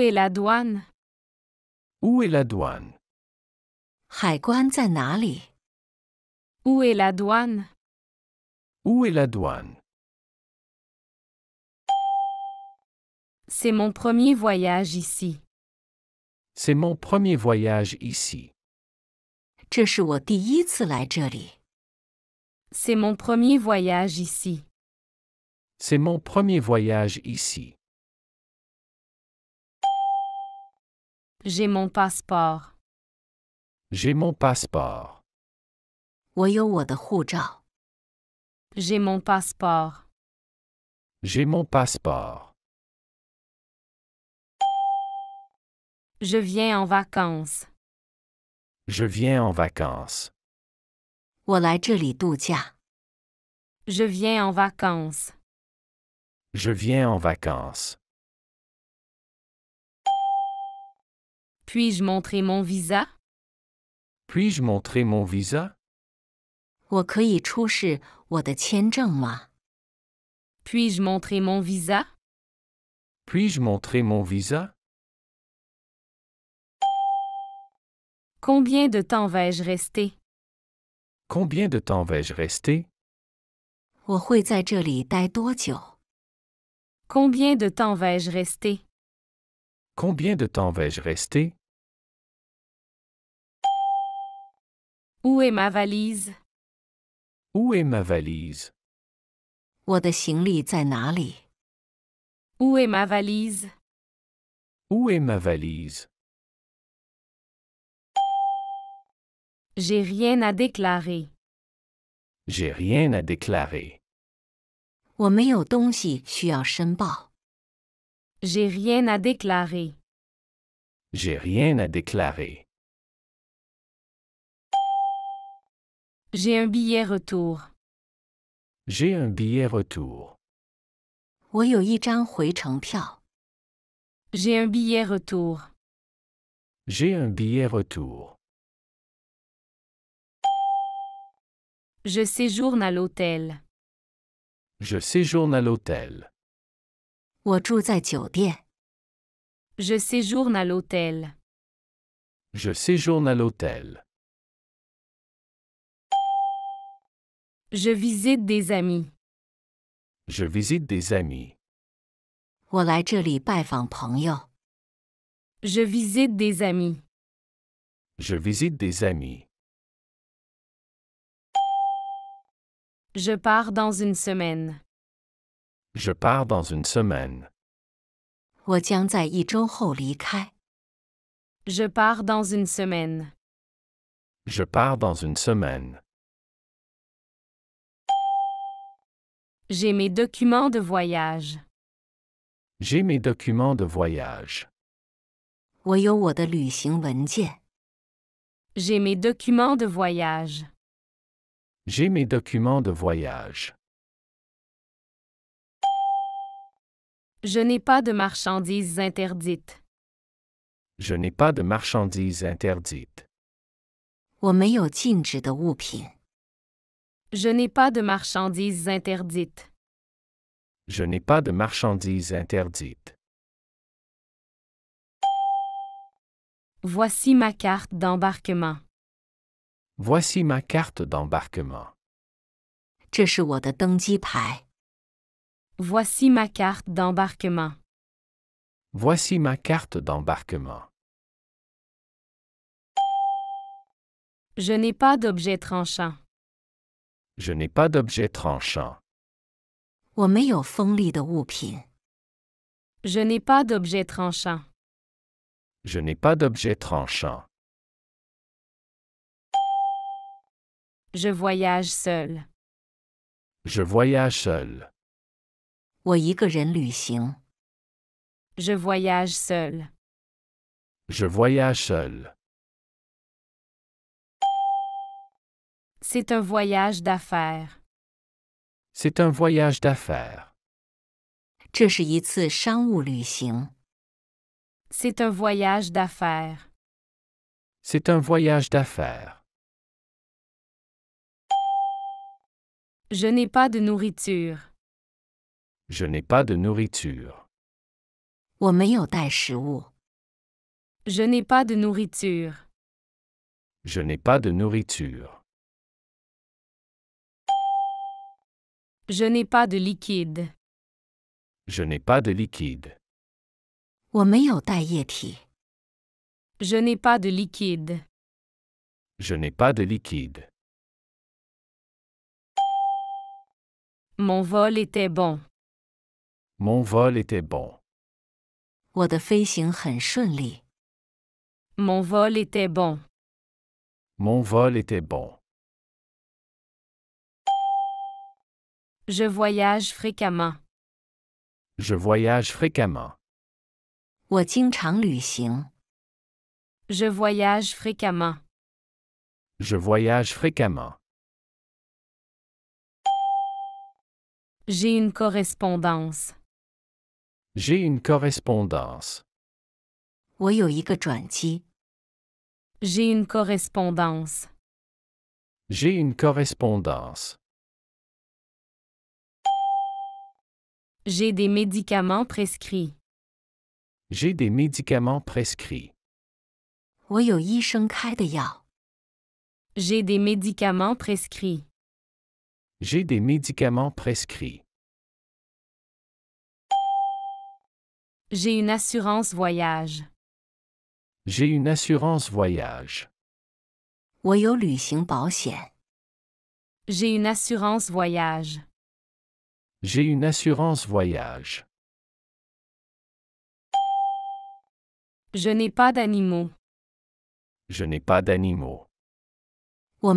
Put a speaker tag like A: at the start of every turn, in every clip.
A: Où est la douane? Où est la douane? Où est la douane?
B: Où est la douane?
A: C'est mon premier voyage ici.
B: C'est mon premier voyage ici.
A: C'est mon premier voyage ici.
B: C'est mon premier voyage ici.
A: J'ai mon passeport.
B: J'ai mon passeport.
A: J'ai mon passeport.
B: J'ai mon passeport.
A: Je viens en vacances.
B: Je viens en vacances.
A: Je viens en vacances.
B: Je viens en vacances.
A: Puis-je montrer mon visa?
B: Puis-je montrer mon visa?
A: puis je montrer mon visa?
B: Puis-je montrer mon visa?
A: Combien de temps vais-je rester?
B: Combien de temps vais-je rester?
A: Combien de temps vais-je rester?
B: Combien de temps vais-je rester?
A: Où est ma valise?
B: Où est ma valise? Où est
A: ma valise?
B: Où est ma valise?
A: J'ai rien à déclarer.
B: J'ai rien à déclarer.
A: J'ai rien à déclarer.
B: J'ai rien à déclarer.
A: J'ai un billet retour.
B: J'ai un billet retour.
A: J'ai un billet retour.
B: J'ai un billet retour.
A: Je séjourne à l'hôtel.
B: Je séjourne à l'hôtel.
A: Je séjourne à l'hôtel.
B: Je séjourne à l'hôtel.
A: Je visite des amis.
B: Je visite des amis.
A: Je visite des amis.
B: Je visite des amis.
A: Je pars dans une semaine.
B: Je pars dans une semaine.
A: Je pars dans une semaine.
B: Je pars dans une semaine.
A: J'ai mes documents de voyage.
B: J'ai mes documents de voyage.
A: J'ai mes documents de voyage.
B: J'ai mes documents de voyage.
A: Je n'ai pas de marchandises interdites.
B: Je n'ai pas de marchandises interdites. 我没有禁止的物品。
A: je n'ai pas de marchandises interdites.
B: Je n'ai pas de marchandises interdites.
A: Voici ma carte d'embarquement.
B: Voici ma carte d'embarquement.
A: Voici ma carte d'embarquement.
B: Voici ma carte d'embarquement.
A: Je n'ai pas d'objet tranchant.
B: Je n'ai pas d'objet tranchant.
A: Je n'ai pas d'objet tranchant.
B: Je n'ai pas d'objet tranchant.
A: Je voyage seul.
B: Je voyage seul.
A: Je voyage seul.
B: Je voyage seul.
A: C'est un voyage d'affaires.
B: C'est un voyage d'affaires. C'est
A: un voyage d'affaires.
B: C'est un voyage d'affaires.
A: Je n'ai pas de nourriture.
B: Je n'ai pas de nourriture.
A: Je n'ai pas de nourriture.
B: Je n'ai pas de nourriture.
A: Je n'ai pas de liquide.
B: Je n'ai pas de liquide.
A: Je n'ai pas de liquide.
B: Je n'ai pas de liquide.
A: Mon vol était bon.
B: Mon vol était bon.
A: Mon vol était bon.
B: Mon vol était bon.
A: Je voyage fréquemment.
B: Je voyage fréquemment.
A: Je voyage fréquemment.
B: Je voyage fréquemment.
A: J'ai une correspondance.
B: J'ai une correspondance.
A: J'ai une correspondance.
B: J'ai une correspondance.
A: J'ai des médicaments prescrits.
B: J'ai des médicaments prescrits.
A: J'ai des médicaments prescrits.
B: J'ai des médicaments prescrits.
A: J'ai une assurance voyage.
B: J'ai une assurance voyage. J'ai
A: une assurance voyage.
B: J'ai une assurance voyage.
A: Je n'ai pas d'animaux.
B: Je n'ai pas d'animaux.
A: Je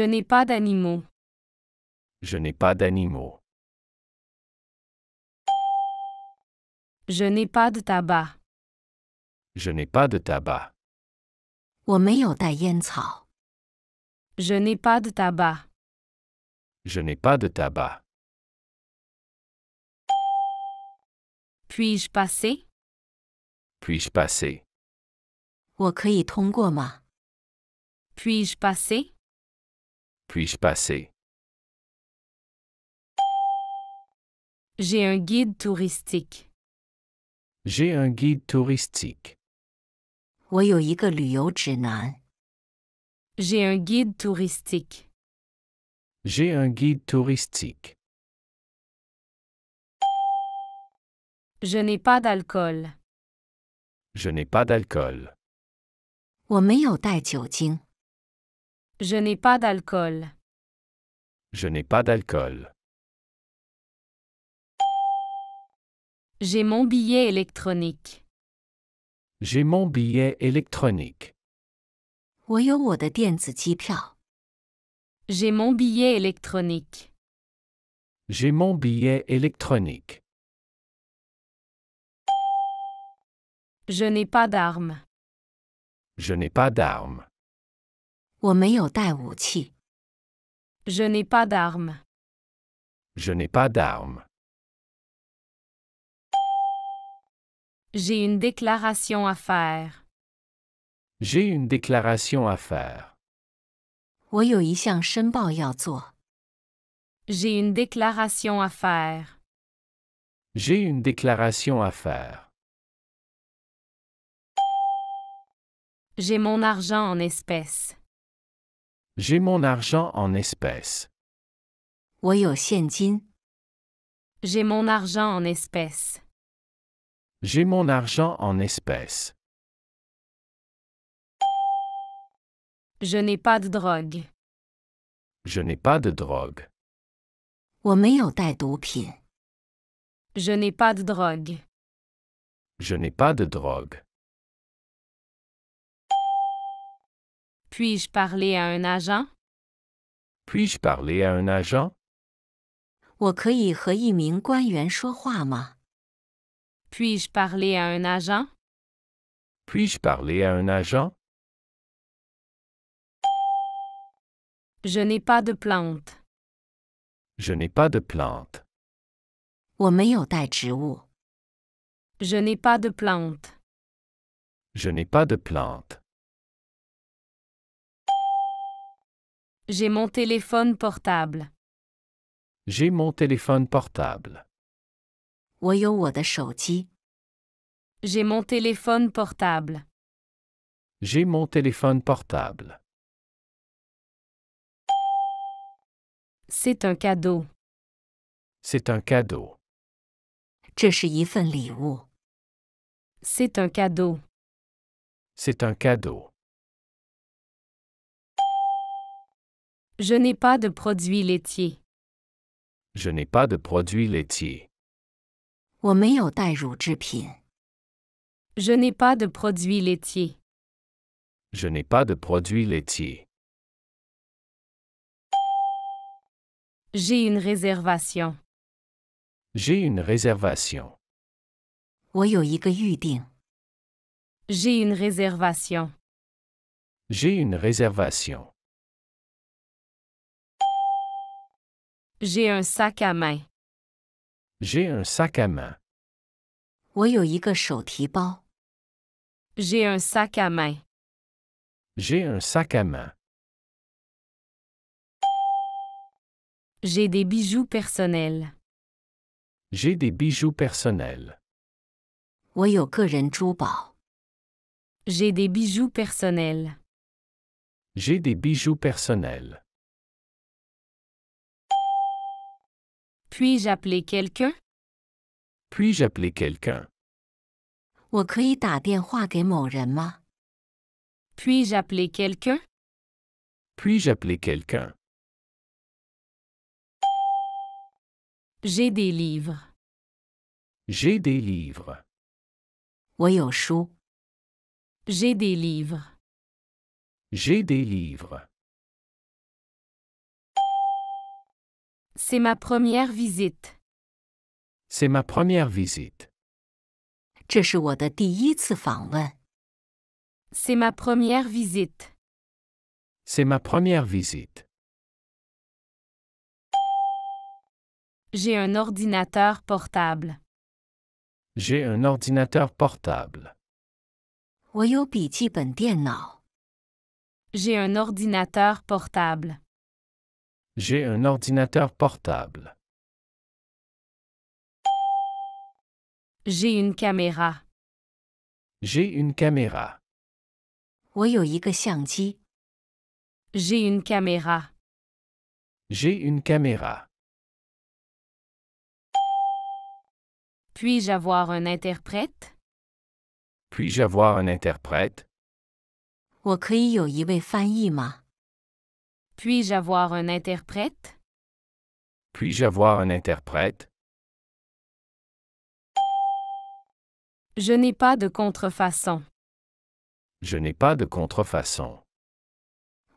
A: n'ai pas d'animaux.
B: Je n'ai pas d'animaux.
A: Je n'ai pas de tabac.
B: Je n'ai pas de tabac.
A: Je n'ai pas de tabac.
B: Je n'ai pas de tabac.
A: Puis-je passer?
B: Puis-je passer?
A: Puis-je passer?
B: Puis-je passer?
A: J'ai un guide touristique.
B: J'ai un guide touristique.
A: J'ai un guide touristique.
B: J'ai un guide touristique.
A: Je n'ai pas d'alcool.
B: Je n'ai pas d'alcool.
A: Je n'ai pas d'alcool.
B: Je n'ai pas d'alcool.
A: J'ai mon billet électronique.
B: J'ai mon billet électronique.
A: J'ai mon billet électronique.
B: J'ai mon billet électronique.
A: Je n'ai pas d'arme.
B: Je n'ai pas d'arme. Je
A: n'ai pas d'arme.
B: Je n'ai pas d'arme.
A: J'ai une déclaration à faire.
B: J'ai une déclaration à faire
A: j'ai une déclaration à faire.
B: J'ai une déclaration à faire.
A: J'ai mon argent en espèces.
B: J'ai mon argent en espèces.
A: j'ai mon argent en espèces.
B: J'ai mon argent en espèces.
A: Je n'ai pas de drogue.
B: Je n'ai pas de drogue.
A: Je n'ai pas de drogue.
B: Je n'ai pas de drogue.
A: Puis-je parler à un agent?
B: Puis-je parler à un agent?
A: puis je parler à un agent?
B: Puis-je parler à un agent?
A: Je n'ai pas de plante.
B: Je n'ai pas de plante.
A: Je n'ai pas de plante.
B: Je n'ai pas de plante.
A: J'ai mon téléphone portable.
B: J'ai mon téléphone portable.
A: J'ai mon téléphone portable.
B: J'ai mon téléphone portable.
A: C'est un cadeau.
B: C'est un cadeau.
A: C'est un cadeau.
B: C'est un cadeau.
A: Je n'ai pas de produits laitiers.
B: Je n'ai pas de produits laitiers.
A: Je n'ai pas de produits laitiers.
B: Je n'ai pas de produits laitiers.
A: J'ai une réservation.
B: J'ai une réservation.
A: J'ai une réservation.
B: J'ai une réservation.
A: J'ai un sac à main.
B: J'ai un sac à main.
A: J'ai un sac à main.
B: J'ai un sac à main.
A: J'ai des bijoux personnels.
B: J'ai des bijoux personnels.
A: J'ai des bijoux personnels.
B: J'ai des bijoux personnels.
A: Puis-je appeler quelqu'un?
B: Puis-je appeler quelqu'un?
A: puis je appeler quelqu'un?
B: Puis-je appeler quelqu'un?
A: J'ai des livres.
B: J'ai des livres. J'ai
A: des livres.
B: J'ai des livres.
A: C'est ma première visite.
B: C'est ma première visite.
A: C'est ma première visite.
B: C'est ma première visite.
A: J'ai un ordinateur portable.
B: J'ai un ordinateur portable.
A: J'ai un ordinateur portable.
B: J'ai un ordinateur portable.
A: J'ai une caméra.
B: J'ai une caméra.
A: J'ai une caméra.
B: J'ai une caméra.
A: Puis-je avoir un interprète?
B: Puis-je avoir un interprète?
A: Puis-je avoir un interprète?
B: Puis-je avoir un interprète?
A: Je n'ai pas de contrefaçon.
B: Je n'ai pas de contrefaçon.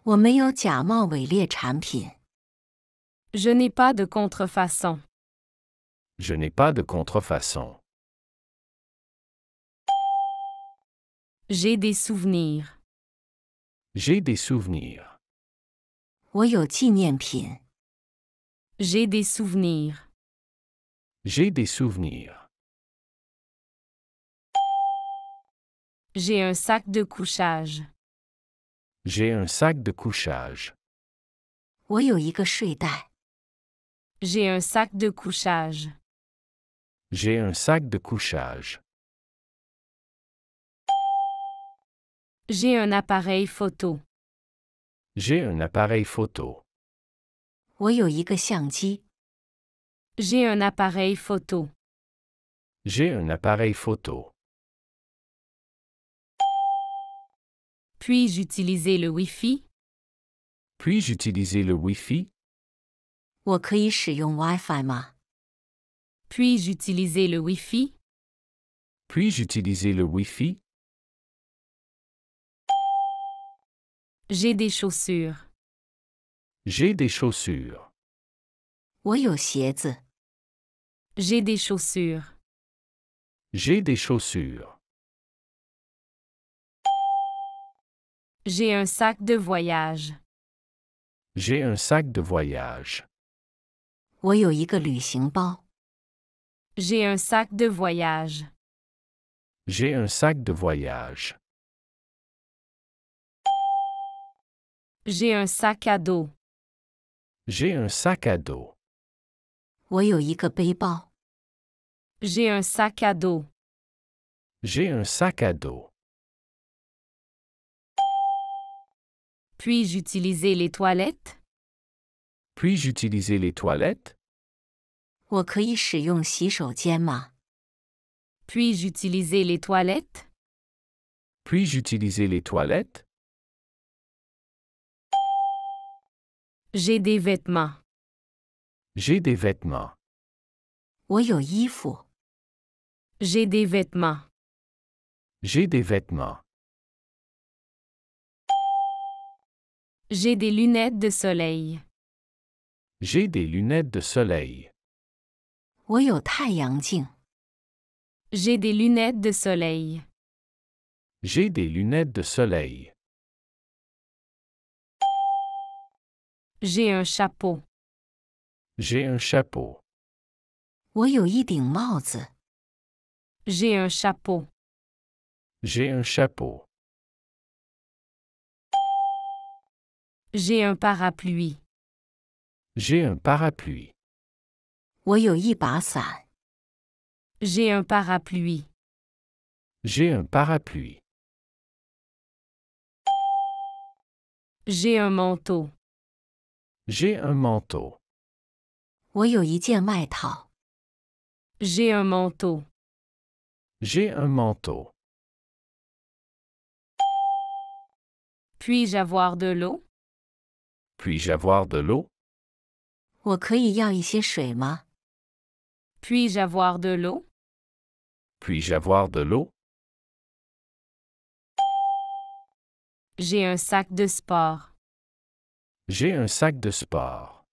A: Je n'ai pas de contrefaçon.
B: Je n'ai pas de contrefaçon.
A: J'ai des souvenirs.
B: J'ai des souvenirs. J'ai
A: des souvenirs.
B: J'ai des souvenirs.
A: J'ai un sac de couchage.
B: J'ai un sac de couchage.
A: J'ai un sac de couchage.
B: J'ai un sac de couchage.
A: J'ai un appareil photo.
B: J'ai un appareil photo.
A: J'ai un appareil photo.
B: J'ai un appareil photo.
A: Puis-je utiliser le Wi-Fi?
B: Puis-je utiliser le Wi-Fi?
A: WiFi puis-je utiliser le Wi-Fi?
B: Puis-je utiliser le wi
A: J'ai des chaussures.
B: J'ai des chaussures.
A: J'ai des chaussures.
B: J'ai des chaussures.
A: J'ai un sac de voyage.
B: J'ai un sac de voyage.
A: 我有一个旅行包。j'ai un sac de voyage.
B: J'ai un sac de voyage.
A: J'ai un sac à dos.
B: J'ai un sac à dos.
A: J'ai un sac à dos.
B: J'ai un sac à dos.
A: Puis-je utiliser les toilettes?
B: Puis-je utiliser les toilettes?
A: puis je utiliser les toilettes?
B: Puis-je utiliser les toilettes?
A: J'ai des vêtements.
B: J'ai des vêtements.
A: J'ai des vêtements.
B: J'ai des vêtements.
A: J'ai des lunettes de soleil.
B: J'ai des lunettes de soleil.
A: J'ai des lunettes de soleil.
B: J'ai des lunettes de soleil.
A: J'ai un chapeau.
B: J'ai un chapeau.
A: J'ai un chapeau.
B: J'ai un chapeau.
A: J'ai un parapluie.
B: J'ai un parapluie.
A: J'ai un parapluie.
B: J'ai un parapluie.
A: J'ai un manteau.
B: J'ai un manteau.
A: J'ai un manteau.
B: J'ai un manteau.
A: Puis-je avoir de l'eau?
B: Puis-je avoir de l'eau?
A: Puis-je avoir de l'eau?
B: Puis-je avoir de l'eau?
A: J'ai un sac de sport.
B: J'ai un sac de sport.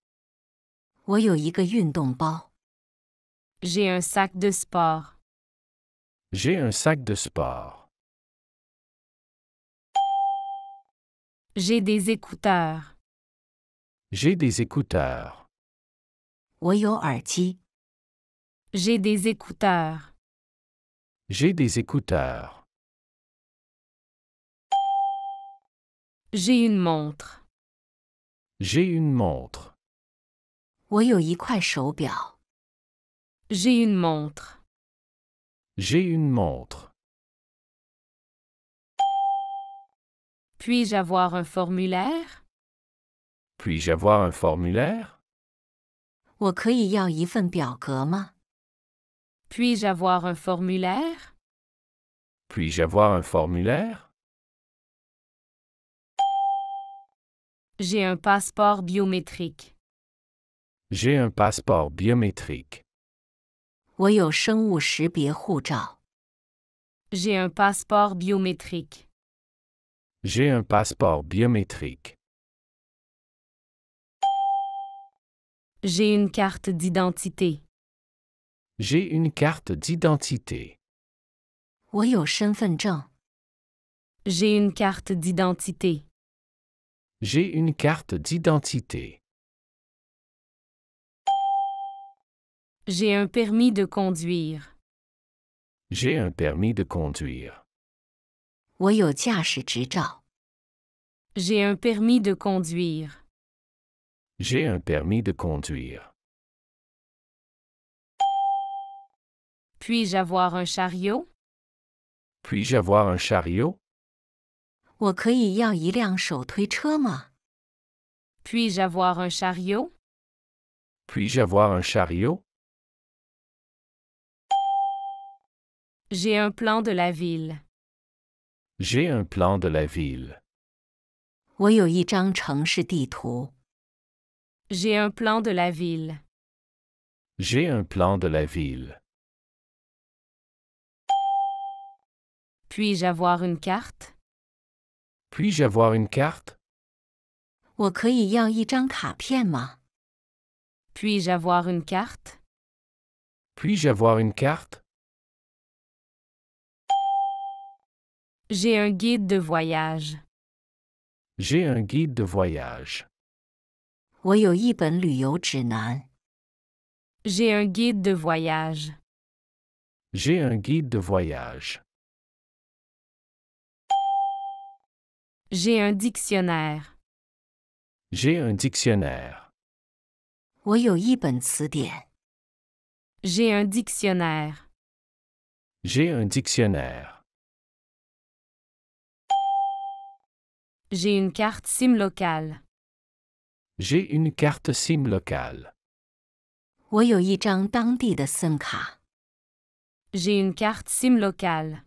A: J'ai un sac de sport.
B: J'ai un sac de sport.
A: J'ai des écouteurs.
B: J'ai des écouteurs.
A: J'ai des écouteurs.
B: J'ai des écouteurs.
A: J'ai une montre.
B: J'ai une montre.
A: J'ai une montre.
B: J'ai une montre.
A: Puis-je avoir un formulaire?
B: Puis-je avoir un formulaire?
A: Puis-je avoir un formulaire?
B: Puis-je avoir un formulaire?
A: J'ai un passeport biométrique.
B: J'ai un passeport biométrique.
A: J'ai un passeport biométrique.
B: J'ai un passeport biométrique.
A: J'ai une carte d'identité.
B: J'ai une carte d'identité.
A: J'ai une carte d'identité.
B: J'ai une carte d'identité.
A: J'ai un permis de conduire.
B: J'ai un permis de conduire.
A: J'ai un permis de conduire.
B: J'ai un permis de conduire.
A: Puis-je avoir un chariot?
B: Puis-je avoir un chariot?
A: puis je avoir un chariot?
B: Puis-je avoir un chariot?
A: J'ai un plan de la ville.
B: J'ai un plan de la ville.
A: J'ai un plan de la ville.
B: J'ai un plan de la ville.
A: Puis-je avoir une carte?
B: Puis-je avoir une carte?
A: Puis-je avoir une carte?
B: Puis-je avoir une carte?
A: J'ai un guide de voyage.
B: J'ai un guide de voyage.
A: J'ai un guide de voyage.
B: J'ai un guide de voyage.
A: J'ai un dictionnaire.
B: J'ai un dictionnaire.
A: J'ai un dictionnaire.
B: J'ai un dictionnaire.
A: J'ai une carte SIM locale.
B: J'ai une carte SIM locale.
A: une carte SIM locale.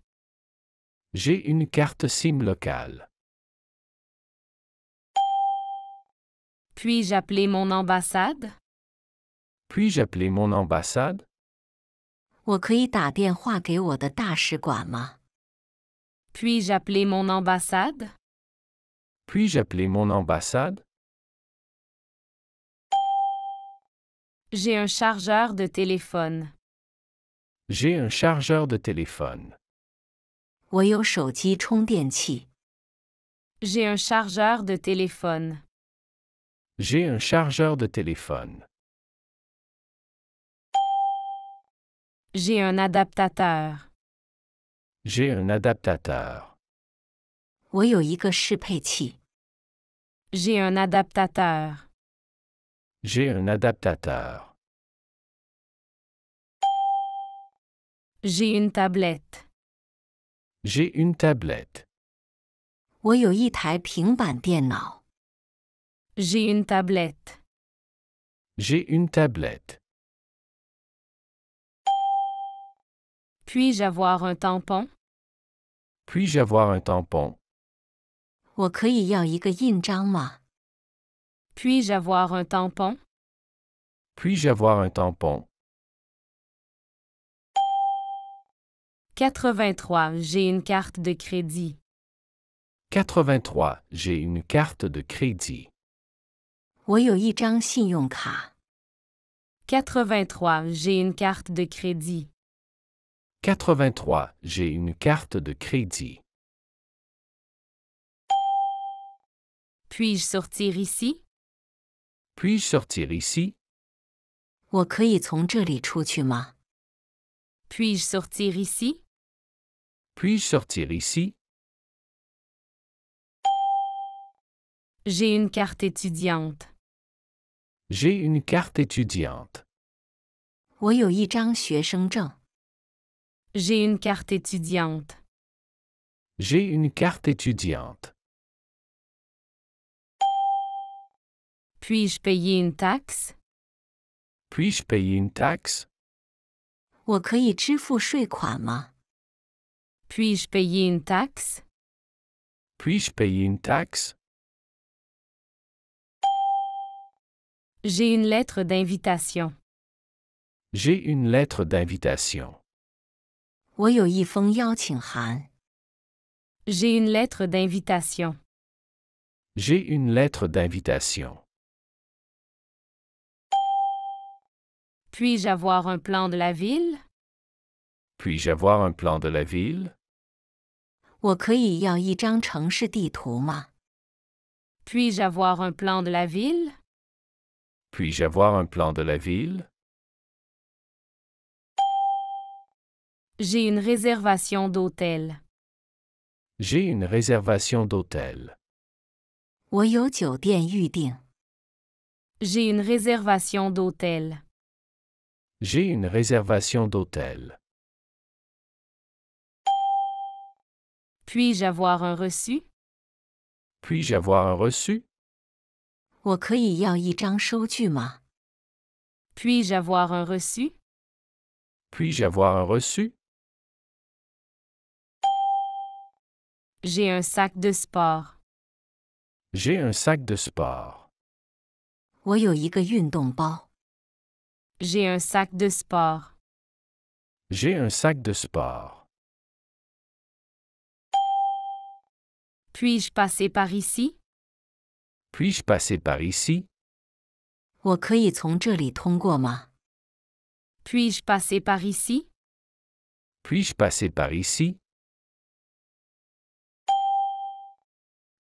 B: J'ai une carte SIM locale.
A: Puis-je appeler mon ambassade?
B: Puis-je appeler mon ambassade?
A: puis je appeler mon ambassade?
B: Puis-je appeler mon ambassade?
A: J'ai un chargeur de téléphone.
B: J'ai un chargeur de téléphone. J'ai
A: un chargeur de téléphone.
B: J'ai un chargeur de téléphone.
A: J'ai un adaptateur.
B: J'ai un adaptateur.
A: J'ai un adaptateur.
B: J'ai un adaptateur.
A: J'ai une tablette.
B: J'ai une tablette.
A: J'ai une tablette.
B: J'ai une tablette.
A: Puis-je avoir un tampon?
B: Puis-je avoir un tampon?
A: puis je avoir un tampon?
B: Puis-je avoir un tampon?
A: 83. J'ai une carte de crédit.
B: 83. J'ai une carte de crédit.
A: 83, J'ai une carte de crédit.
B: 83. J'ai une carte de crédit.
A: Puis-je sortir ici?
B: Puis-je sortir ici?
A: puis je sortir ici?
B: Puis-je sortir ici?
A: J'ai une carte étudiante.
B: J'ai une carte étudiante.
A: J'ai une carte étudiante.
B: J'ai une carte étudiante.
A: Puis-je payer une taxe?
B: Puis-je payer une taxe?
A: Puis-je payer une taxe?
B: Puis-je payer une taxe?
A: J'ai une lettre d'invitation.
B: J'ai une lettre d'invitation.
A: J'ai une lettre d'invitation.
B: J'ai une lettre d'invitation.
A: Puis-je avoir un plan de la ville?
B: Puis-je avoir un plan de la ville?
A: Puis-je avoir un plan de la ville?
B: Puis-je avoir un plan de la ville?
A: J'ai une réservation d'hôtel.
B: J'ai une réservation d'hôtel.
A: J'ai une réservation d'hôtel.
B: J'ai une réservation d'hôtel.
A: Puis-je avoir un reçu?
B: Puis-je avoir un reçu?
A: puis je avoir un reçu?
B: Puis-je avoir un reçu?
A: J'ai un sac de sport.
B: J'ai un sac de sport.
A: J'ai un sac de sport.
B: J'ai un sac de sport.
A: Puis-je passer par ici?
B: Puis-je passer par ici?
A: Puis-je passer par ici?
B: Puis-je passer par ici?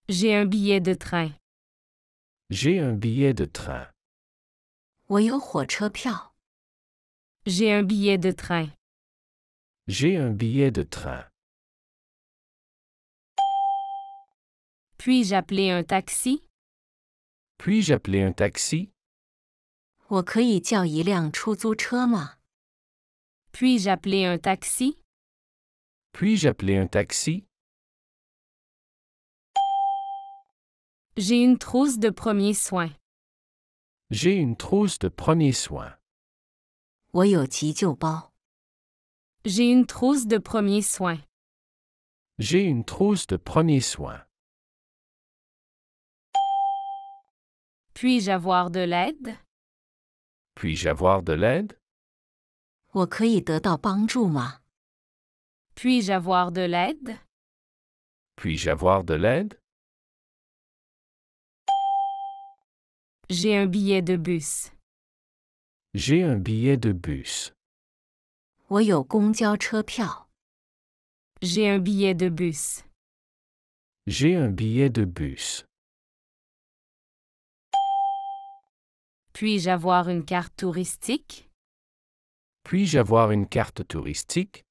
A: J'ai un billet de train.
B: J'ai un billet de train.
A: J'ai un billet de train.
B: J'ai un billet de train.
A: Puis-je appeler un taxi?
B: Puis-je appeler un taxi?
A: puis je appeler un taxi?
B: Puis-je appeler un taxi?
A: J'ai une trousse de premiers soins.
B: J'ai une trousse de premiers soins.
A: J'ai une trousse de premiers soins.
B: J'ai une trousse de premiers soins.
A: Puis-je avoir de l'aide?
B: Puis-je avoir de l'aide?
A: Puis-je avoir de l'aide?
B: Puis-je avoir de l'aide?
A: J'ai un billet de bus.
B: J'ai un billet de bus.
A: J'ai un billet de bus.
B: J'ai un billet de bus.
A: Puis-je avoir une carte touristique?
B: Puis-je avoir une carte touristique?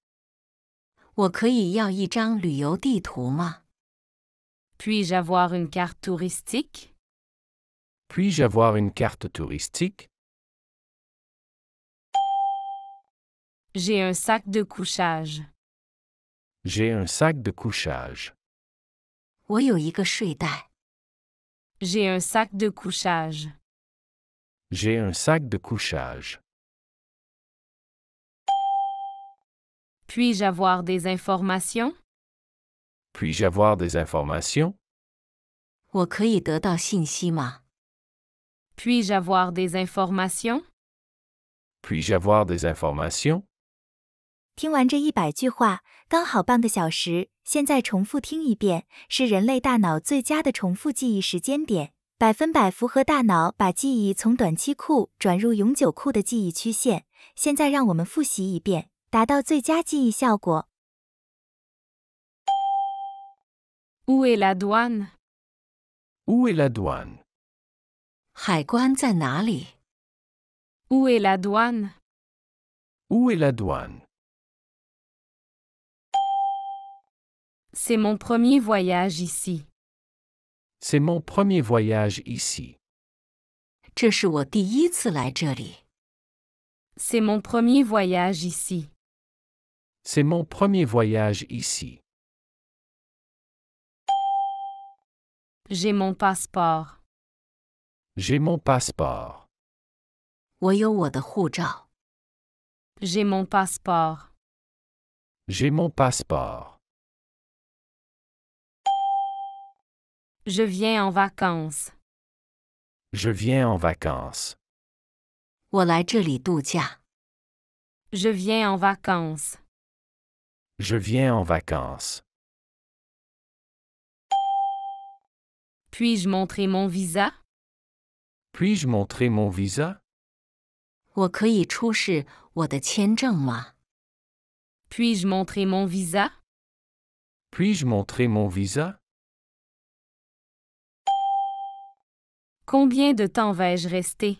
A: Puis-je avoir une carte touristique?
B: Puis-je avoir une carte touristique?
A: J'ai un sac de couchage.
B: J'ai un sac de couchage.
A: J'ai un sac de couchage.
B: J'ai un sac de couchage.
A: Puis-je avoir des informations?
B: Puis-je avoir des informations?
A: puis je avoir des informations?
B: Puis-je avoir des informations?
A: 听完这一百句话，刚好半个小时。现在重复听一遍，是人类大脑最佳的重复记忆时间点。百分百符合大脑把记忆从短期库转入永久库的记忆曲线。现在让我们复习一遍，达到最佳记忆效果。où est la douane？où est la douane？海关在哪里？où est la douane？où
B: est la douane？c'est
A: mon premier voyage ici.
B: C'est mon premier voyage ici.
A: C'est mon premier voyage ici.
B: C'est mon premier voyage ici.
A: J'ai mon passeport.
B: J'ai mon passeport.
A: J'ai mon passeport.
B: J'ai mon passeport.
A: Je viens en vacances.
B: Je viens en vacances.
A: Je viens en vacances.
B: Je viens en vacances.
A: Puis-je montrer mon visa?
B: Puis-je montrer mon visa?
A: puis je montrer mon visa?
B: Puis-je montrer mon visa?
A: Combien de temps vais-je rester?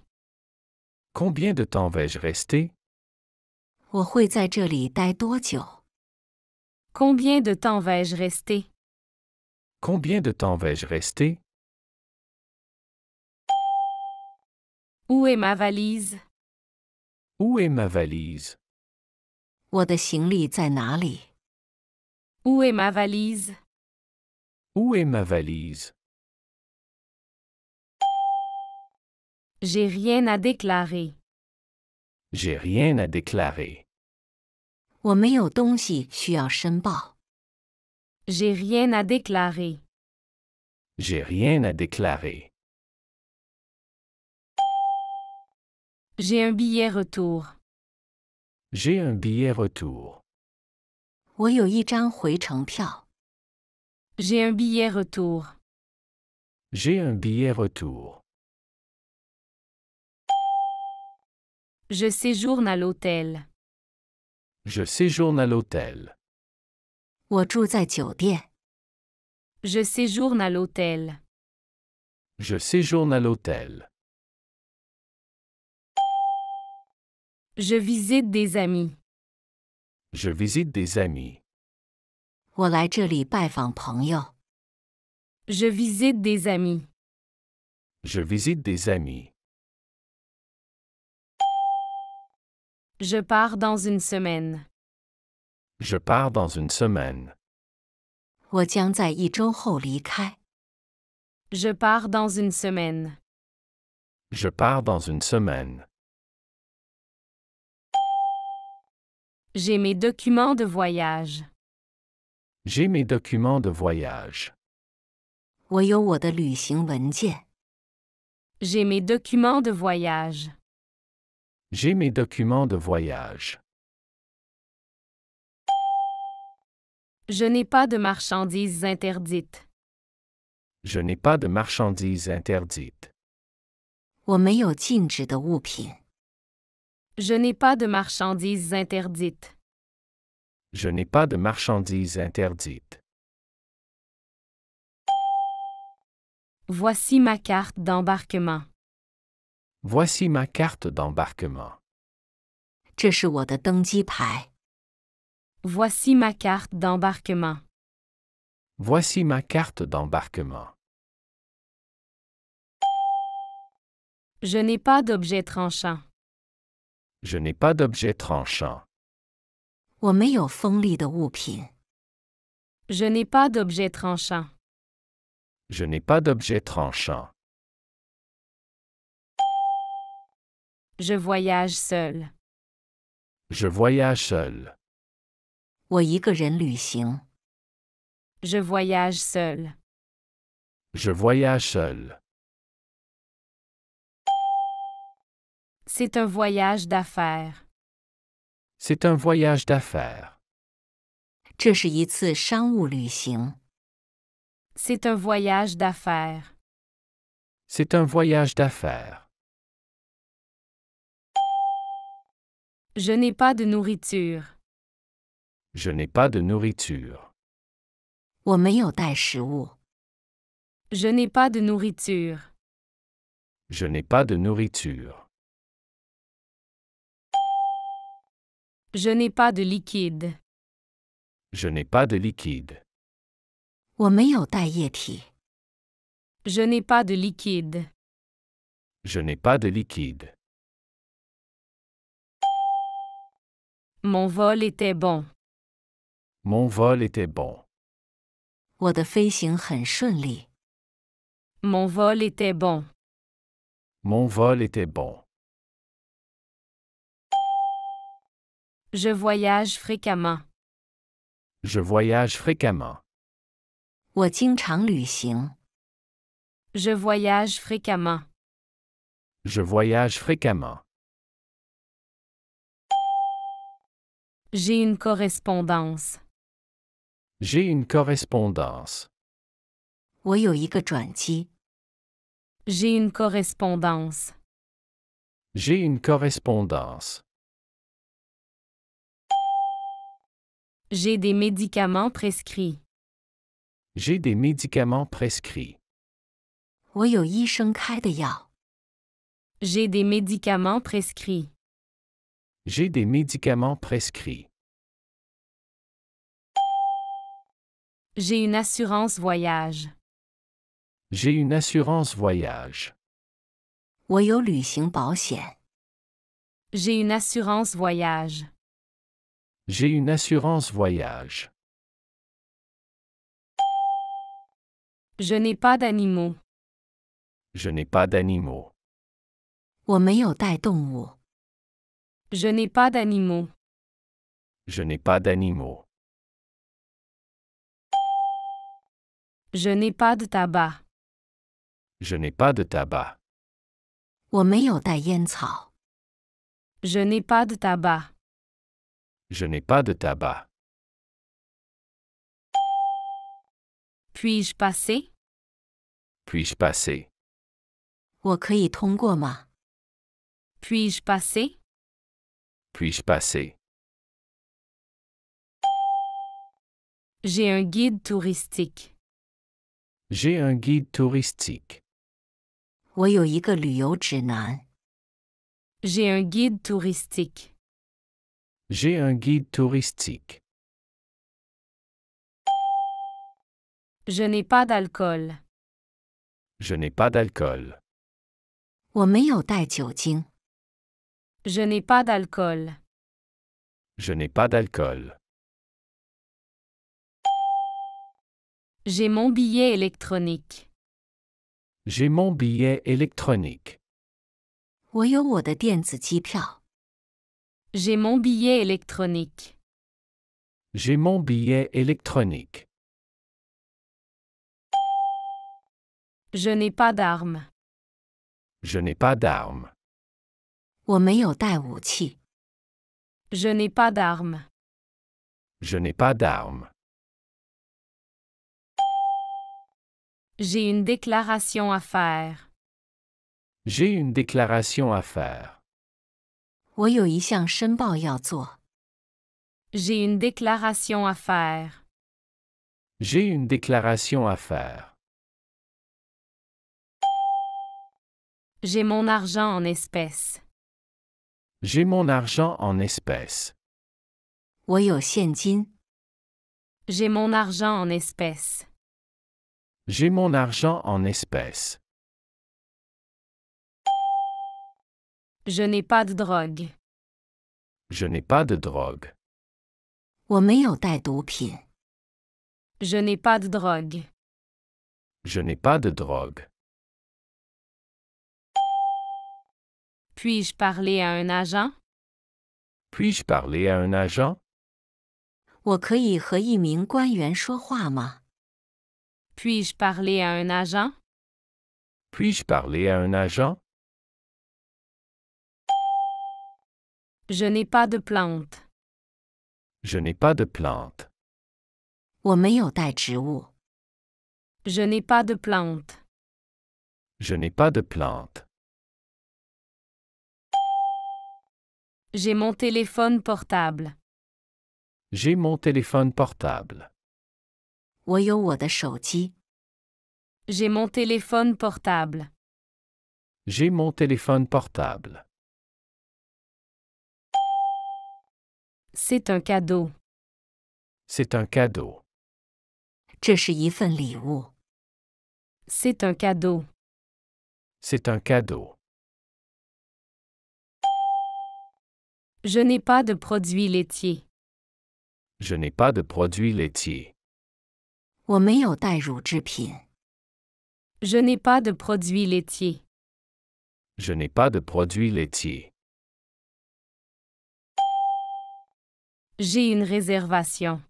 B: Combien de temps vais-je rester?
A: Combien de temps vais-je rester?
B: Combien de temps vais-je rester?
A: Où est ma valise?
B: Où est ma valise? Où est ma valise? Où est ma valise?
A: J'ai rien à déclarer.
B: J'ai rien à déclarer.
A: J'ai rien à déclarer.
B: J'ai rien à déclarer.
A: J'ai un billet retour.
B: J'ai un billet retour.
A: J'ai un billet retour.
B: J'ai un billet retour.
A: Je séjourne à l'hôtel.
B: Je séjourne à l'hôtel.
A: Je séjourne à l'hôtel.
B: Je séjourne à l'hôtel.
A: Je visite des amis.
B: Je visite des amis.
A: Je visite des amis.
B: Je visite des amis.
A: Je pars dans une semaine.
B: Je pars dans une semaine.
A: Je pars dans une semaine.
B: Je pars dans une semaine.
A: J'ai mes documents de voyage.
B: J'ai mes documents de voyage.
A: J'ai mes documents de voyage.
B: J'ai mes documents de voyage.
A: Je n'ai pas de marchandises interdites.
B: Je n'ai pas de marchandises interdites.
A: Je n'ai pas de marchandises interdites.
B: Je n'ai pas de marchandises interdites.
A: Voici ma carte d'embarquement.
B: Voici ma carte d'embarquement.
A: Voici ma carte d'embarquement.
B: Voici ma carte d'embarquement.
A: Je n'ai pas d'objet tranchant.
B: Je n'ai pas d'objet tranchant.
A: Je n'ai pas d'objet tranchant.
B: Je n'ai pas d'objet tranchant.
A: Je voyage seul.
B: Je voyage seul. Je
A: voyage seul.
B: Je voyage seul.
A: C'est un voyage d'affaires.
B: C'est un voyage d'affaires. C'est
A: un voyage d'affaires.
B: C'est un voyage d'affaires.
A: Je n'ai pas de nourriture.
B: Je n'ai pas de nourriture.
A: Je n'ai pas de nourriture.
B: Je n'ai pas de nourriture.
A: Je n'ai pas de liquide.
B: Je n'ai pas de liquide. Je n'ai pas
A: de liquide.
B: Je n'ai pas de liquide.
A: Mon vol était bon.
B: Mon vol était bon.
A: Mon vol était bon.
B: Mon vol était bon.
A: Je voyage fréquemment.
B: Je voyage fréquemment. Je
A: voyage fréquemment.
B: Je voyage fréquemment.
A: J'ai une correspondance.
B: J'ai une correspondance.
A: J'ai une correspondance.
B: J'ai une correspondance.
A: J'ai des médicaments prescrits.
B: J'ai des médicaments prescrits.
A: J'ai des médicaments prescrits.
B: J'ai des médicaments prescrits.
A: J'ai une assurance voyage.
B: J'ai une assurance voyage. J'ai
A: une assurance voyage.
B: J'ai une assurance voyage.
A: Je n'ai pas d'animaux.
B: Je n'ai pas d'animaux.
A: Je n'ai pas d'animaux.
B: Je n'ai pas d'animaux.
A: Je n'ai pas de tabac.
B: Je n'ai pas de tabac.
A: Je n'ai pas de tabac.
B: Je n'ai pas de tabac.
A: Puis-je passer?
B: Puis-je passer?
A: 我可以通过吗？je passer?
B: Puis-je passer?
A: J'ai un guide touristique.
B: J'ai un guide touristique.
A: J'ai un guide touristique.
B: J'ai un guide touristique.
A: Je n'ai pas d'alcool.
B: Je n'ai pas d'alcool.
A: Je n'ai pas d'alcool.
B: Je n'ai pas d'alcool.
A: J'ai mon billet électronique.
B: J'ai mon billet électronique.
A: J'ai mon billet électronique.
B: J'ai mon billet électronique.
A: Je n'ai pas d'armes.
B: Je n'ai pas d'armes.
A: Je n'ai pas d'armes.
B: Je n'ai pas d'armes.
A: J'ai une déclaration à faire.
B: J'ai une déclaration à faire.
A: J'ai une déclaration à faire.
B: J'ai une déclaration à faire.
A: J'ai mon argent en espèces.
B: J'ai mon argent en espèces.
A: J'ai mon argent en espèces.
B: J'ai mon argent en espèces.
A: Je n'ai pas de drogue.
B: Je n'ai pas de drogue.
A: Je n'ai pas de drogue.
B: Je n'ai pas de drogue.
A: Puis-je parler à un agent?
B: Puis-je parler à un agent?
A: puis je parler à un agent?
B: Puis-je parler à un agent?
A: Je n'ai pas de plante.
B: Je n'ai pas de plante. Je
A: n'ai pas de plante.
B: Je n'ai pas de plante.
A: J'ai mon téléphone portable.
B: J'ai mon téléphone portable. J'ai
A: mon téléphone portable.
B: J'ai mon téléphone portable.
A: C'est un cadeau.
B: C'est un cadeau.
A: C'est un cadeau.
B: C'est un cadeau.
A: Je n'ai pas de produits laitiers.
B: Je n'ai pas de produits laitiers.
A: Je n'ai pas de produits laitiers.
B: Je n'ai pas de produits laitiers.
A: J'ai une réservation.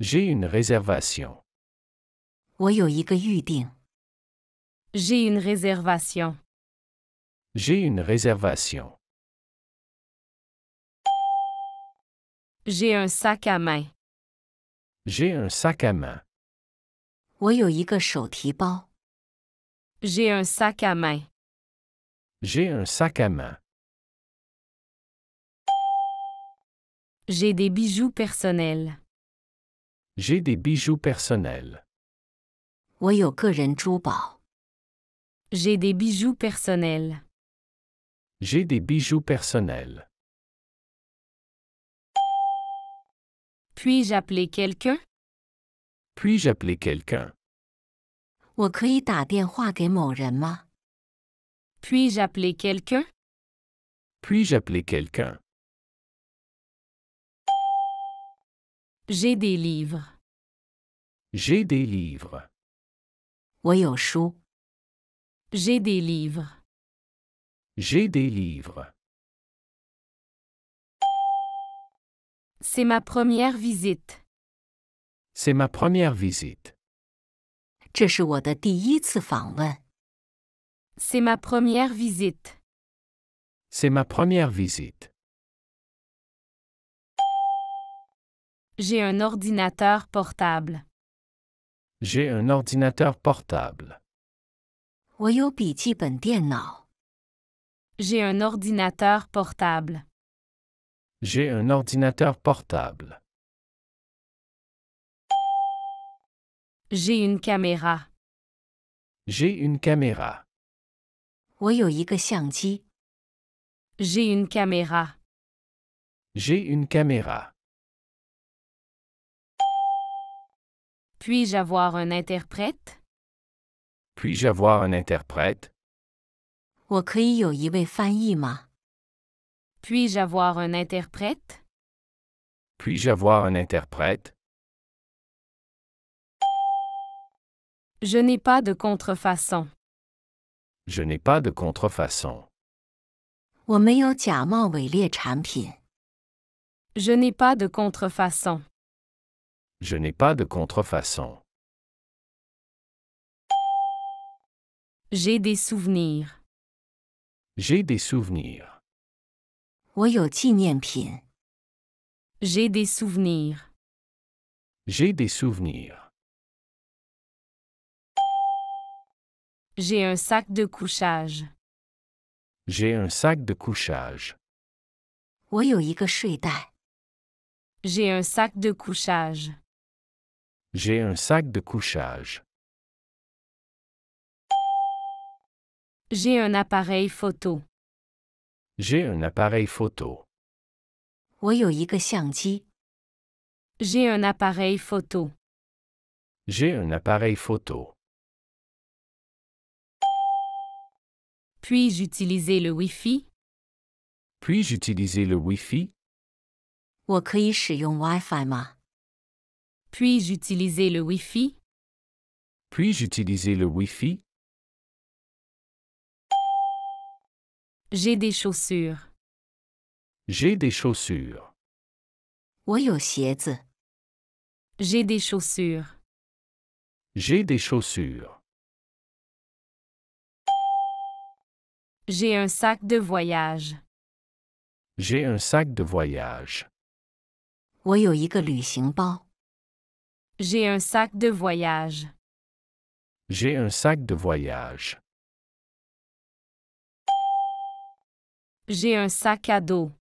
B: J'ai une réservation.
A: J'ai une réservation.
B: J'ai une réservation.
A: J'ai un sac à main.
B: J'ai un sac à main.
A: J'ai un sac à main.
B: J'ai un sac à main.
A: J'ai des bijoux personnels.
B: J'ai des bijoux personnels.
A: J'ai des bijoux personnels.
B: J'ai des bijoux personnels.
A: Puis-je appeler quelqu'un?
B: Puis-je appeler quelqu'un?
A: puis je appeler quelqu'un?
B: Puis-je appeler quelqu'un?
A: J'ai des livres.
B: J'ai des livres. J'ai
A: des livres.
B: J'ai des livres.
A: C'est ma première visite.
B: C'est ma première visite.
A: C'est ma première visite.
B: C'est ma première visite.
A: J'ai un ordinateur portable.
B: J'ai un ordinateur portable.
A: J'ai un ordinateur portable.
B: J'ai un ordinateur portable.
A: J'ai une caméra.
B: J'ai une caméra.
A: J'ai une caméra.
B: J'ai une caméra.
A: Puis-je avoir un interprète?
B: Puis-je avoir un interprète?
A: Puis-je avoir un interprète?
B: Puis-je avoir un interprète?
A: Je n'ai pas de contrefaçon.
B: Je n'ai pas de contrefaçon.
A: Je n'ai pas de contrefaçon.
B: Je n'ai pas de contrefaçon.
A: J'ai des souvenirs.
B: J'ai des souvenirs.
A: J'ai des souvenirs.
B: J'ai des souvenirs.
A: J'ai un sac de couchage.
B: J'ai un sac de couchage.
A: J'ai un sac de couchage.
B: J'ai un sac de couchage.
A: J'ai un appareil photo.
B: J'ai un appareil photo.
A: J'ai un appareil photo.
B: J'ai un appareil photo.
A: Puis-je utiliser le Wi-Fi?
B: Puis-je utiliser le wifi? fi
A: je utiliser le Wi-Fi?
B: Puis-je utiliser le Wi-Fi?
A: J'ai des chaussures.
B: J'ai des chaussures.
A: J'ai des chaussures.
B: J'ai des chaussures.
A: J'ai un sac de voyage.
B: J'ai un sac de voyage.
A: J'ai un sac de voyage.
B: J'ai un sac de voyage.
A: J'ai un sac à dos.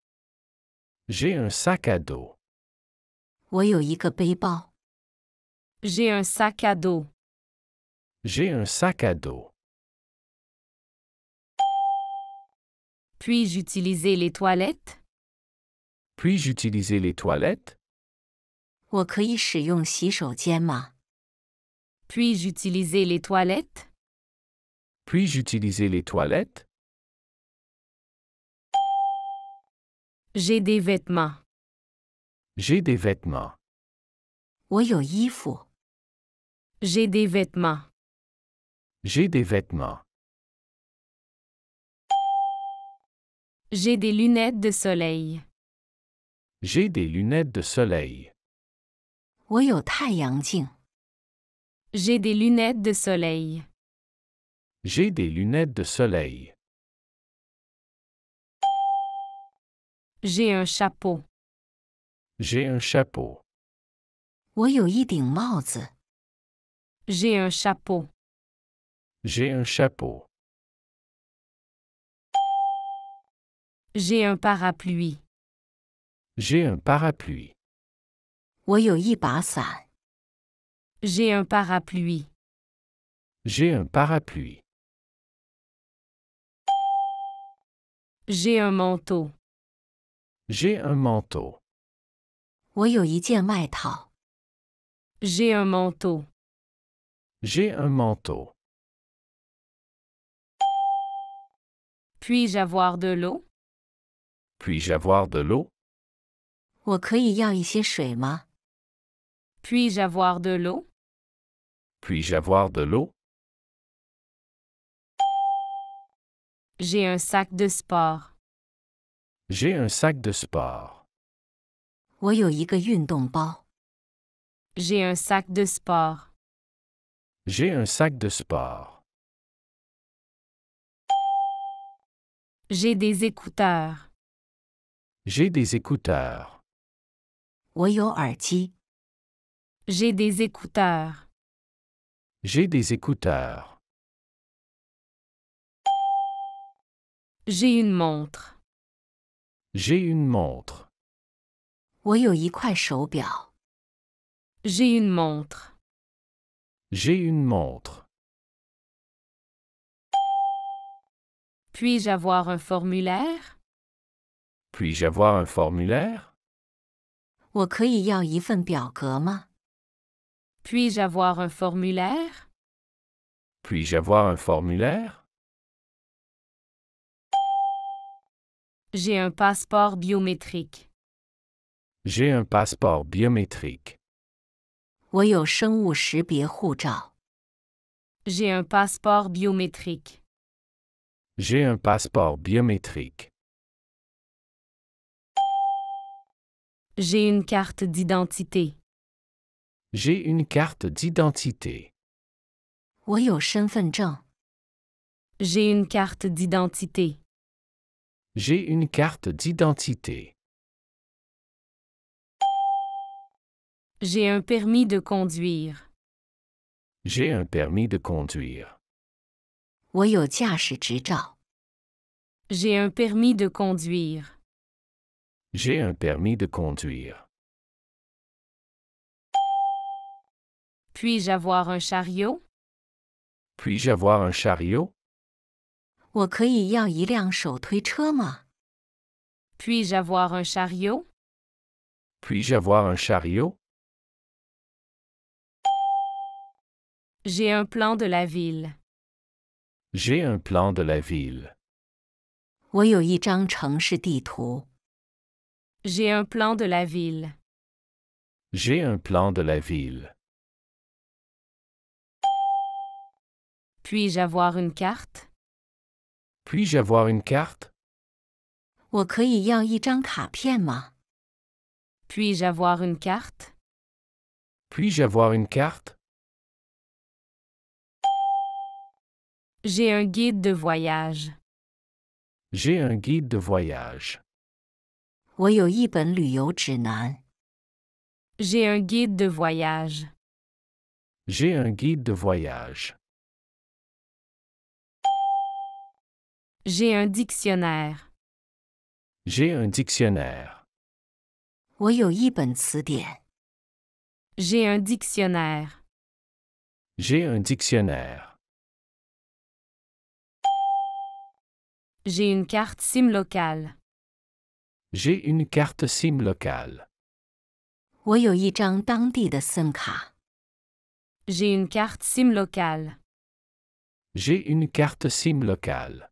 B: J'ai un sac à dos.
A: J'ai un sac à dos.
B: J'ai un sac à dos.
A: Puis-je utiliser les toilettes?
B: Puis-je utiliser les toilettes?
A: puis je utiliser les toilettes?
B: Puis-je utiliser les toilettes?
A: J'ai des vêtements.
B: J'ai des vêtements.
A: J'ai des vêtements.
B: J'ai des vêtements.
A: J'ai des lunettes de soleil.
B: J'ai des lunettes de soleil.
A: J'ai des lunettes de soleil.
B: J'ai des lunettes de soleil.
A: J'ai un chapeau.
B: J'ai un chapeau.
A: J'ai un chapeau.
B: J'ai un chapeau.
A: J'ai un parapluie.
B: J'ai un parapluie.
A: j'ai un parapluie.
B: J'ai un parapluie.
A: J'ai un manteau.
B: J'ai un manteau.
A: J'ai un manteau.
B: J'ai un manteau.
A: Puis-je avoir de l'eau?
B: Puis-je avoir de l'eau?
A: puis je avoir de l'eau?
B: Puis-je avoir de l'eau?
A: J'ai un sac de sport.
B: J'ai un sac de sport.
A: J'ai un sac de sport.
B: J'ai un sac de sport.
A: J'ai des écouteurs.
B: J'ai des écouteurs.
A: J'ai des écouteurs.
B: J'ai des écouteurs.
A: J'ai une montre.
B: J'ai une montre.
A: J'ai une
B: montre. J'ai une montre.
A: Puis-je avoir un formulaire?
B: Puis-je avoir un formulaire?
A: puis je avoir un formulaire?
B: Puis-je avoir un formulaire?
A: J'ai un passeport biométrique.
B: J'ai un passeport biométrique.
A: J'ai un passeport biométrique.
B: J'ai un passeport biométrique.
A: J'ai une carte d'identité.
B: J'ai une carte d'identité.
A: J'ai une carte d'identité.
B: J'ai une carte d'identité.
A: J'ai un permis de conduire.
B: J'ai un permis de conduire.
A: J'ai un permis de conduire.
B: J'ai un permis de conduire.
A: Puis-je avoir un chariot?
B: Puis-je avoir un chariot?
A: puis je avoir un chariot?
B: Puis-je avoir un chariot?
A: J'ai un plan de la ville.
B: J'ai un plan de la ville.
A: J'ai un plan de la ville.
B: J'ai un plan de la ville.
A: Puis-je avoir une carte?
B: Puis-je avoir une carte?
A: Puis-je avoir une carte?
B: Puis-je avoir une carte?
A: J'ai un guide de voyage.
B: J'ai un guide de voyage.
A: J'ai un guide de voyage.
B: J'ai un guide de voyage.
A: J'ai un dictionnaire.
B: J'ai un dictionnaire.
A: J'ai un dictionnaire.
B: J'ai un dictionnaire.
A: J'ai une carte SIM locale.
B: J'ai une carte SIM locale.
A: 我有一张当地的 SIM 卡。une carte SIM locale.
B: J'ai une carte SIM locale.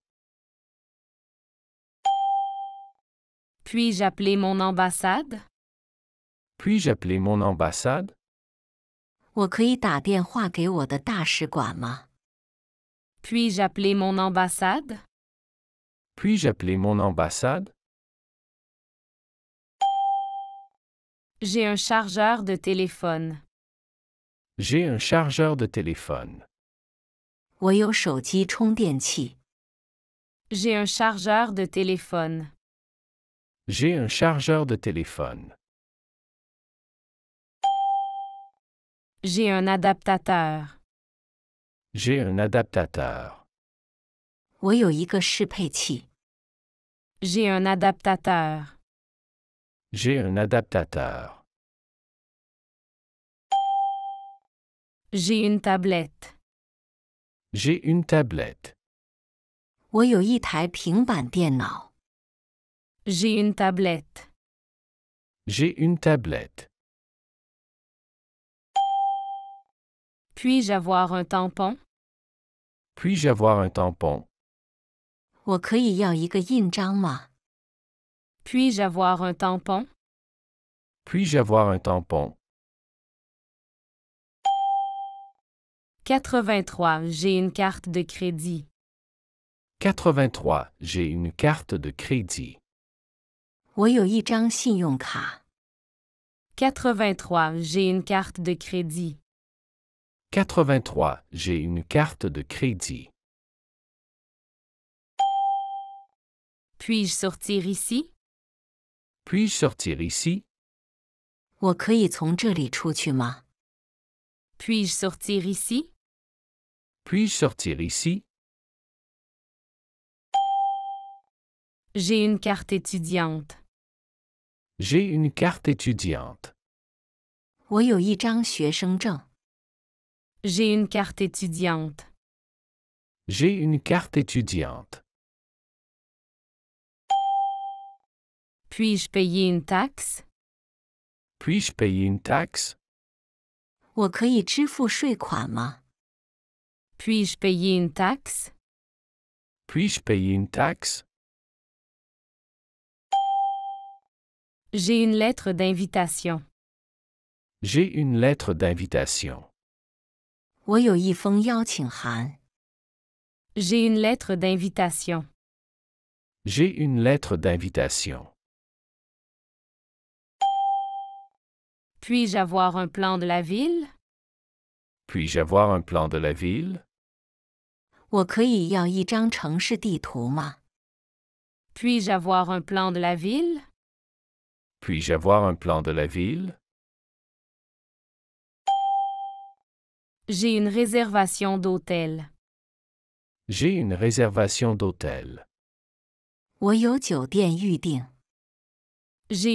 A: Puis-je appeler mon ambassade?
B: Puis-je appeler mon ambassade?
A: puis je appeler mon ambassade?
B: Puis-je appeler mon ambassade?
A: J'ai un chargeur de téléphone.
B: J'ai un chargeur de téléphone. J'ai
A: un chargeur de téléphone.
B: J'ai un chargeur de téléphone.
A: J'ai un adaptateur.
B: J'ai un adaptateur.
A: J'ai un adaptateur.
B: J'ai un adaptateur.
A: J'ai une tablette.
B: J'ai une tablette.
A: J'ai une tablette.
B: J'ai une tablette.
A: Puis-je avoir un tampon?
B: Puis-je avoir un tampon?
A: 我可以要一个印章吗？je avoir un tampon?
B: Puis-je avoir un tampon?
A: 83. J'ai une carte de crédit.
B: 83. J'ai une carte de crédit.
A: 83, J'ai une carte de crédit.
B: 83. J'ai une carte de crédit.
A: Puis-je sortir ici?
B: Puis-je sortir ici?
A: Puis-je sortir ici? Puis-je
B: sortir ici?
A: J'ai une carte étudiante.
B: J'ai une carte étudiante.
A: J'ai une carte étudiante.
B: J'ai une carte étudiante.
A: Puis-je payer une taxe?
B: Puis-je payer une taxe?
A: puis je payer une taxe?
B: Puis-je payer une taxe?
A: J'ai une lettre d'invitation.
B: J'ai une lettre d'invitation.
A: J'ai une lettre d'invitation.
B: J'ai une lettre d'invitation.
A: Puis-je avoir un plan de la ville?
B: Puis-je avoir un plan de la ville?
A: Puis-je avoir un plan de la ville?
B: Puis-je avoir un plan de la ville?
A: J'ai une réservation d'hôtel.
B: J'ai une réservation d'hôtel.
A: J'ai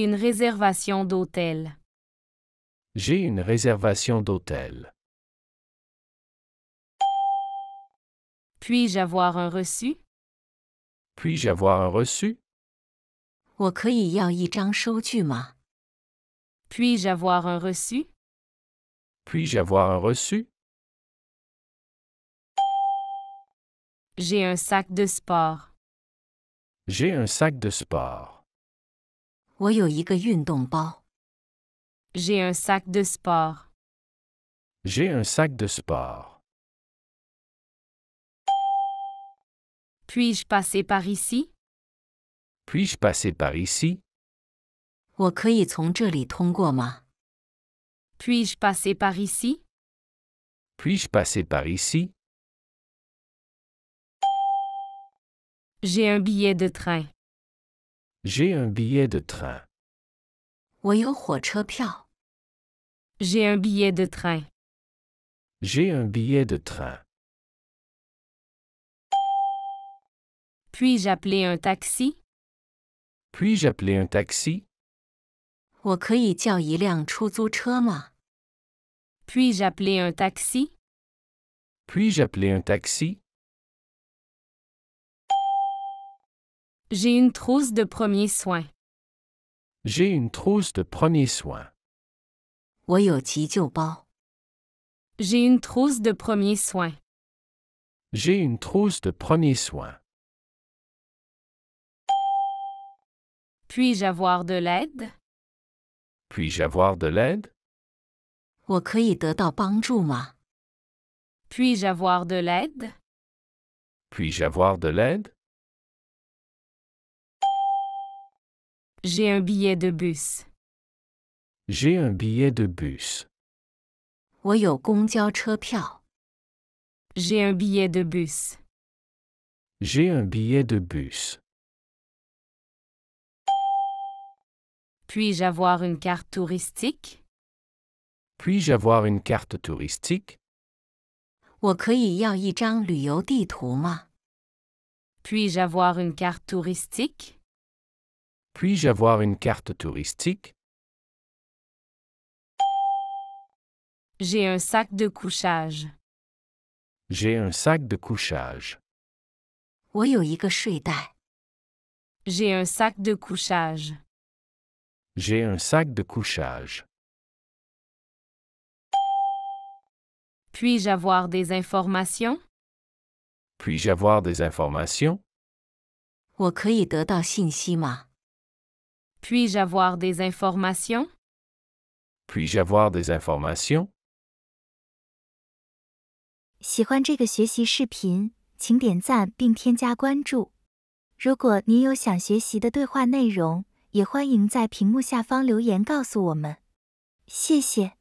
A: une réservation d'hôtel.
B: J'ai une réservation d'hôtel.
A: Puis-je avoir un reçu?
B: Puis-je avoir un reçu?
A: puis je avoir un reçu?
B: Puis-je avoir un reçu?
A: J'ai un sac de sport.
B: J'ai un sac de sport.
A: J'ai un sac de sport.
B: J'ai un sac de sport.
A: Puis-je passer par ici?
B: Puis-je passer par ici?
A: puis je passer par ici?
B: Puis-je passer par ici?
A: J'ai un billet de train.
B: J'ai un billet de train.
A: J'ai un billet de train.
B: J'ai un billet de train.
A: Puis-je appeler un taxi?
B: Puis-je appeler un taxi?
A: puis je appeler un taxi?
B: Puis-je appeler un taxi?
A: J'ai une trousse de premiers soins.
B: J'ai une trousse de premiers soins.
A: J'ai une trousse de premiers soins.
B: J'ai une trousse de premiers soins.
A: Puis-je avoir de l'aide?
B: Puis-je avoir de l'aide?
A: Puis-je avoir de l'aide?
B: Puis-je avoir de l'aide?
A: J'ai un billet de bus.
B: J'ai un billet de bus.
A: J'ai un billet de bus.
B: J'ai un billet de bus.
A: Puis-je avoir une carte touristique?
B: Puis-je avoir une carte touristique?
A: puis je avoir une carte touristique?
B: Puis-je avoir une carte touristique?
A: J'ai un sac de couchage.
B: J'ai un sac de couchage.
A: J'ai un sac de couchage.
B: J'ai un sac de couchage.
A: Puis-je avoir des informations?
B: Puis-je avoir des informations?
A: puis je avoir des informations?
B: Puis-je avoir des informations?
A: 喜欢这个学习视频，请点赞并添加关注。如果您有想学习的对话内容，也欢迎在屏幕下方留言告诉我们，谢谢。